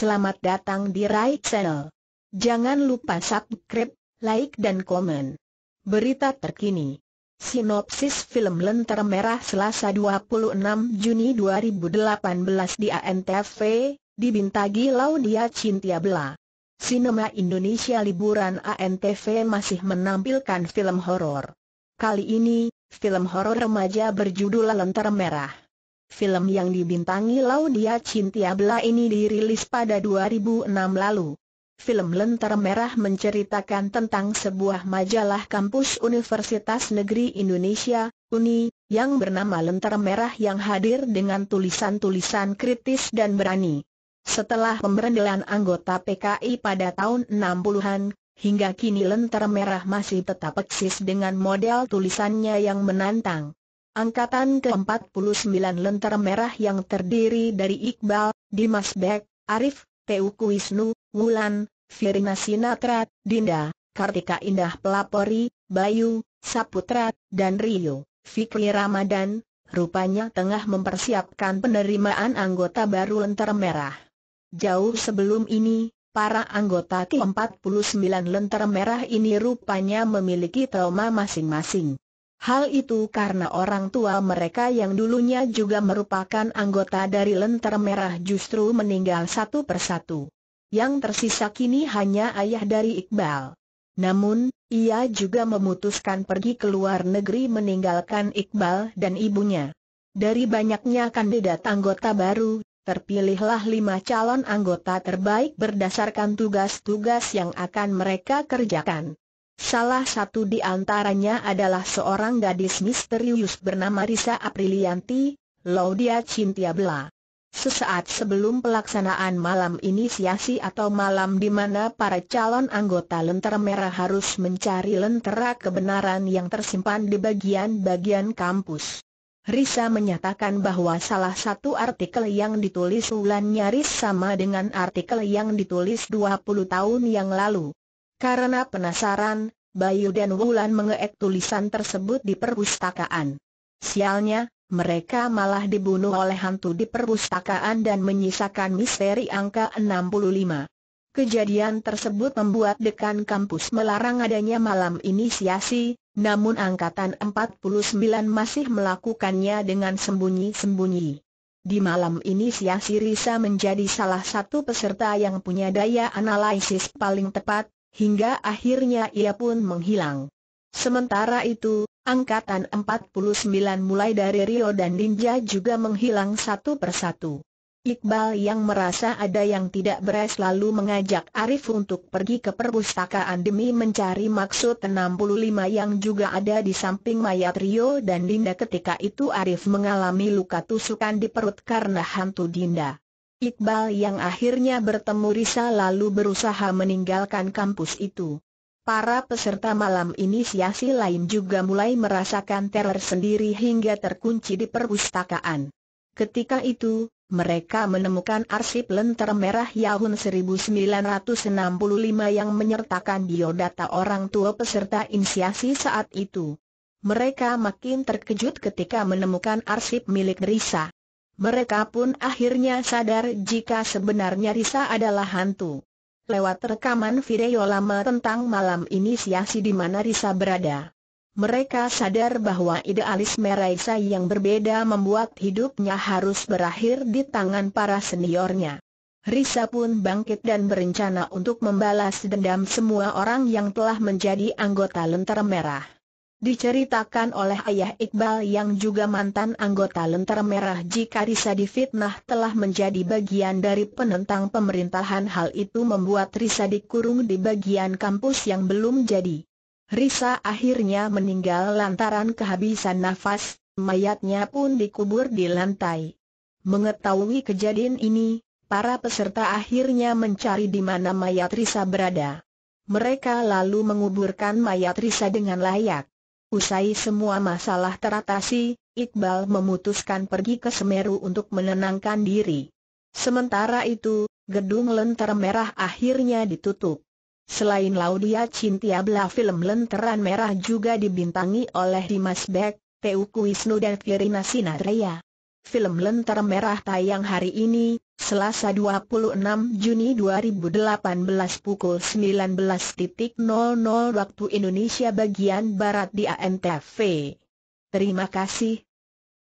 Selamat datang di Rai Channel. Jangan lupa subscribe, like dan komen. Berita terkini. Sinopsis film Lentera Merah Selasa 26 Juni 2018 di ANTV, dibintangi Laudia Cintia Bela. Sinema Indonesia Liburan ANTV masih menampilkan film horor. Kali ini, film horor remaja berjudul Lentera Merah. Film yang dibintangi Laudia Cintia Bela ini dirilis pada 2006 lalu. Film Lentera Merah menceritakan tentang sebuah majalah kampus Universitas Negeri Indonesia, UNI, yang bernama Lentera Merah yang hadir dengan tulisan-tulisan kritis dan berani. Setelah pemberendelan anggota PKI pada tahun 60-an, hingga kini Lentera Merah masih tetap eksis dengan model tulisannya yang menantang. Angkatan ke-49 Lentera Merah yang terdiri dari Iqbal, Dimas Bek, Arif, Teuku Wisnu, Wulan, Firina Sinatra, Dinda, Kartika Indah Pelapori, Bayu, Saputra, dan Rio, Fikri Ramadan, rupanya tengah mempersiapkan penerimaan anggota baru Lentera Merah. Jauh sebelum ini, para anggota ke-49 Lentera Merah ini rupanya memiliki trauma masing-masing. Hal itu karena orang tua mereka yang dulunya juga merupakan anggota dari Lentera Merah justru meninggal satu persatu. Yang tersisa kini hanya ayah dari Iqbal. Namun, ia juga memutuskan pergi ke luar negeri meninggalkan Iqbal dan ibunya. Dari banyaknya kandidat anggota baru, terpilihlah lima calon anggota terbaik berdasarkan tugas-tugas yang akan mereka kerjakan. Salah satu di antaranya adalah seorang gadis misterius bernama Risa Aprilianti, Laudia Cintia Bela. Sesaat sebelum pelaksanaan malam inisiasi atau malam di mana para calon anggota Lentera Merah harus mencari lentera kebenaran yang tersimpan di bagian-bagian kampus. Risa menyatakan bahwa salah satu artikel yang ditulis Wulan nyaris sama dengan artikel yang ditulis 20 tahun yang lalu. Karena penasaran, Bayu dan Wulan mengeek tulisan tersebut di perpustakaan. Sialnya, mereka malah dibunuh oleh hantu di perpustakaan dan menyisakan misteri angka 65. Kejadian tersebut membuat dekan kampus melarang adanya malam inisiasi, namun angkatan 49 masih melakukannya dengan sembunyi-sembunyi. Di malam inisiasi Risa menjadi salah satu peserta yang punya daya analisis paling tepat, Hingga akhirnya ia pun menghilang. Sementara itu, angkatan 49 mulai dari Rio dan Ninja juga menghilang satu persatu. Iqbal yang merasa ada yang tidak beres lalu mengajak Arif untuk pergi ke perpustakaan demi mencari maksud 65 yang juga ada di samping mayat Rio dan Dinda ketika itu Arif mengalami luka tusukan di perut karena hantu Dinda. Iqbal yang akhirnya bertemu Risa lalu berusaha meninggalkan kampus itu. Para peserta malam inisiasi lain juga mulai merasakan teror sendiri hingga terkunci di perpustakaan. Ketika itu, mereka menemukan arsip lentera merah Yahun 1965 yang menyertakan biodata orang tua peserta inisiasi saat itu. Mereka makin terkejut ketika menemukan arsip milik Risa. Mereka pun akhirnya sadar jika sebenarnya Risa adalah hantu. Lewat rekaman video lama tentang malam ini inisiasi di mana Risa berada. Mereka sadar bahwa merah Risa yang berbeda membuat hidupnya harus berakhir di tangan para seniornya. Risa pun bangkit dan berencana untuk membalas dendam semua orang yang telah menjadi anggota Lentera Merah. Diceritakan oleh ayah Iqbal yang juga mantan anggota Lentera Merah jika Risa difitnah telah menjadi bagian dari penentang pemerintahan hal itu membuat Risa dikurung di bagian kampus yang belum jadi. Risa akhirnya meninggal lantaran kehabisan nafas, mayatnya pun dikubur di lantai. Mengetahui kejadian ini, para peserta akhirnya mencari di mana mayat Risa berada. Mereka lalu menguburkan mayat Risa dengan layak. Usai semua masalah teratasi, Iqbal memutuskan pergi ke Semeru untuk menenangkan diri. Sementara itu, gedung lentera merah akhirnya ditutup. Selain Laudia Bla film Lenteran Merah juga dibintangi oleh Dimas Beck, Teuku Wisnu dan Firina Sinareya. Film Lentera Merah tayang hari ini, Selasa 26 Juni 2018 pukul 19.00 waktu Indonesia bagian Barat di ANTV. Terima kasih